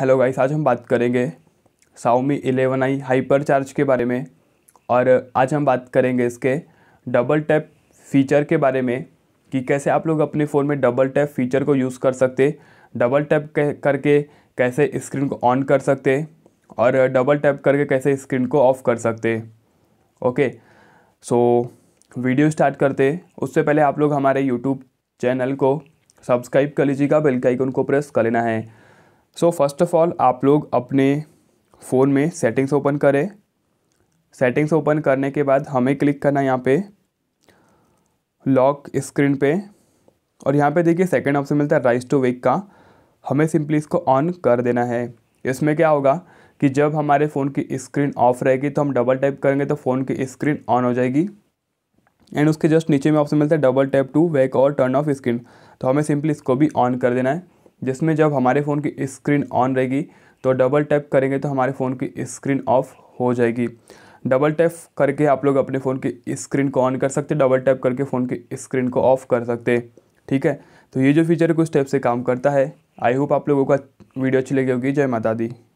hello guys आज हम बात करेंगे Xiaomi eleven i hyper charge के बारे में और आज हम बात करेंगे इसके डबल टैप फीचर के बारे में कि कैसे आप लोग अपने फ़ोन में डबल टैप फीचर को यूज़ कर सकते डबल टैप करके कैसे स्क्रीन को ऑन कर सकते और डबल टैप करके कैसे स्क्रीन को ऑफ़ कर सकते ओके सो वीडियो स्टार्ट करते उससे पहले आप लोग हमारे यूट्यूब चैनल को सब्सक्राइब कर लीजिएगा बेल का आइकन को प्रेस कर लेना है सो फर्स्ट ऑफ ऑल आप लोग अपने फ़ोन में सेटिंग्स ओपन करें सेटिंग्स ओपन करने के बाद हमें क्लिक करना यहाँ पे लॉक स्क्रीन पे और यहाँ पे देखिए सेकंड ऑप्शन मिलता है राइस टू वेक का हमें सिंपली इसको ऑन कर देना है इसमें क्या होगा कि जब हमारे फ़ोन की स्क्रीन ऑफ रहेगी तो हम डबल टैप करेंगे तो फ़ोन की स्क्रीन ऑन हो जाएगी एंड उसके जस्ट नीचे में ऑप्शन मिलता है डबल टैप टू वेक और टर्न ऑफ स्क्रीन तो हमें सिंपली इसको भी ऑन कर देना है जिसमें जब हमारे फ़ोन की स्क्रीन ऑन रहेगी तो डबल टैप करेंगे तो हमारे फ़ोन की स्क्रीन ऑफ हो जाएगी डबल टैप करके आप लोग अपने फ़ोन की स्क्रीन को ऑन कर सकते डबल टैप करके फ़ोन की स्क्रीन को ऑफ़ कर सकते ठीक है तो ये जो फीचर है कुछ टैप से काम करता है आई होप आप लोगों का वीडियो अच्छी लगी होगी जय माता दी